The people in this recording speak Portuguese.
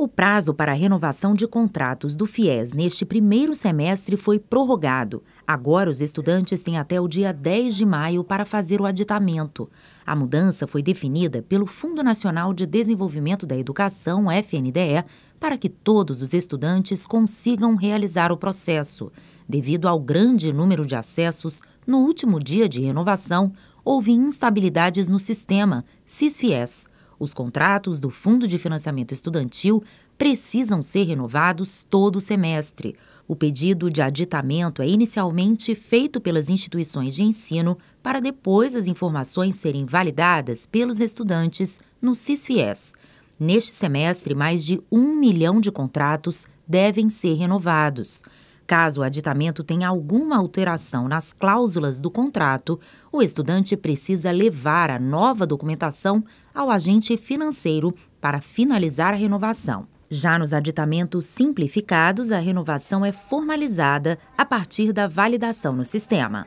O prazo para a renovação de contratos do FIES neste primeiro semestre foi prorrogado. Agora, os estudantes têm até o dia 10 de maio para fazer o aditamento. A mudança foi definida pelo Fundo Nacional de Desenvolvimento da Educação, FNDE, para que todos os estudantes consigam realizar o processo. Devido ao grande número de acessos, no último dia de renovação, houve instabilidades no sistema CISFIES. Os contratos do Fundo de Financiamento Estudantil precisam ser renovados todo semestre. O pedido de aditamento é inicialmente feito pelas instituições de ensino para depois as informações serem validadas pelos estudantes no CISFIES. Neste semestre, mais de um milhão de contratos devem ser renovados. Caso o aditamento tenha alguma alteração nas cláusulas do contrato, o estudante precisa levar a nova documentação ao agente financeiro para finalizar a renovação. Já nos aditamentos simplificados, a renovação é formalizada a partir da validação no sistema.